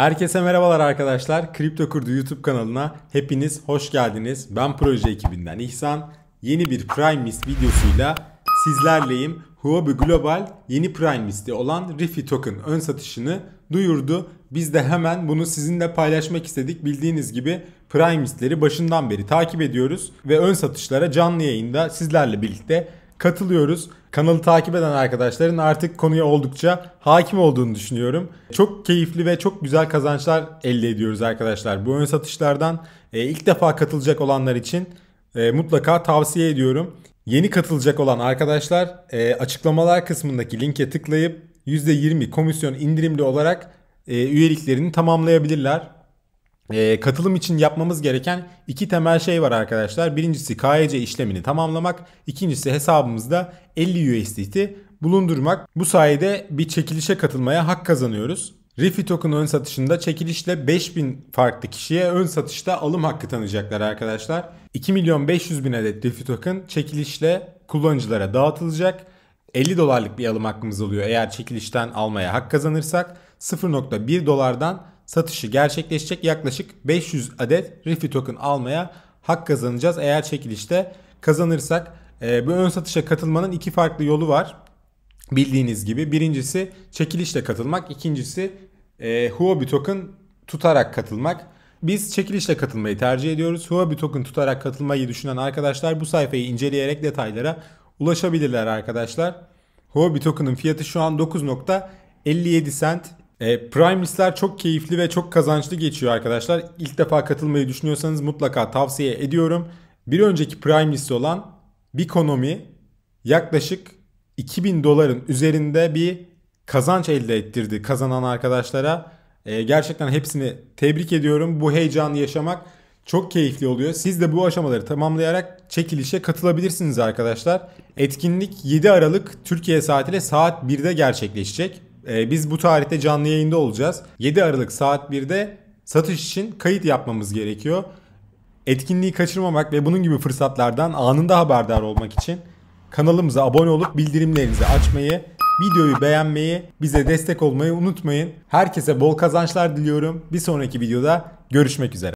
Herkese merhabalar arkadaşlar. Kripto Kurdu YouTube kanalına hepiniz hoş geldiniz. Ben proje ekibinden İhsan. Yeni bir Prime List videosuyla sizlerleyim. Huobi Global yeni Prime Listi olan Rifi Token ön satışını duyurdu. Biz de hemen bunu sizinle paylaşmak istedik. Bildiğiniz gibi Prime Listleri başından beri takip ediyoruz ve ön satışlara canlı yayında sizlerle birlikte katılıyoruz. Kanalı takip eden arkadaşların artık konuya oldukça hakim olduğunu düşünüyorum. Çok keyifli ve çok güzel kazançlar elde ediyoruz arkadaşlar. Bu ön satışlardan e, ilk defa katılacak olanlar için e, mutlaka tavsiye ediyorum. Yeni katılacak olan arkadaşlar e, açıklamalar kısmındaki linke tıklayıp %20 komisyon indirimli olarak üyeliklerini tamamlayabilirler e, katılım için yapmamız gereken iki temel şey var arkadaşlar. Birincisi KYC e işlemini tamamlamak. ikincisi hesabımızda 50 USDT bulundurmak. Bu sayede bir çekilişe katılmaya hak kazanıyoruz. Refi token ön satışında çekilişle 5000 farklı kişiye ön satışta alım hakkı tanıyacaklar arkadaşlar. 2 milyon 500 bin adet Refi token çekilişle kullanıcılara dağıtılacak. 50 dolarlık bir alım hakkımız oluyor eğer çekilişten almaya hak kazanırsak. 0.1 dolardan satışı gerçekleşecek yaklaşık 500 adet Rifi token almaya hak kazanacağız. Eğer çekilişte kazanırsak e, bu ön satışa katılmanın iki farklı yolu var. Bildiğiniz gibi birincisi çekilişle katılmak, ikincisi e, Huobi token tutarak katılmak. Biz çekilişle katılmayı tercih ediyoruz. Huobi token tutarak katılmayı düşünen arkadaşlar bu sayfayı inceleyerek detaylara ulaşabilirler arkadaşlar. Huobi token'ın fiyatı şu an 9.57 cent. E, Primelist'ler çok keyifli ve çok kazançlı geçiyor arkadaşlar. İlk defa katılmayı düşünüyorsanız mutlaka tavsiye ediyorum. Bir önceki Primelist olan Bikonomi yaklaşık 2000 doların üzerinde bir kazanç elde ettirdi kazanan arkadaşlara. E, gerçekten hepsini tebrik ediyorum. Bu heyecanı yaşamak çok keyifli oluyor. Siz de bu aşamaları tamamlayarak çekilişe katılabilirsiniz arkadaşlar. Etkinlik 7 Aralık Türkiye saatiyle saat 1'de gerçekleşecek. Ee, biz bu tarihte canlı yayında olacağız. 7 Aralık saat 1'de satış için kayıt yapmamız gerekiyor. Etkinliği kaçırmamak ve bunun gibi fırsatlardan anında haberdar olmak için kanalımıza abone olup bildirimlerinizi açmayı, videoyu beğenmeyi, bize destek olmayı unutmayın. Herkese bol kazançlar diliyorum. Bir sonraki videoda görüşmek üzere.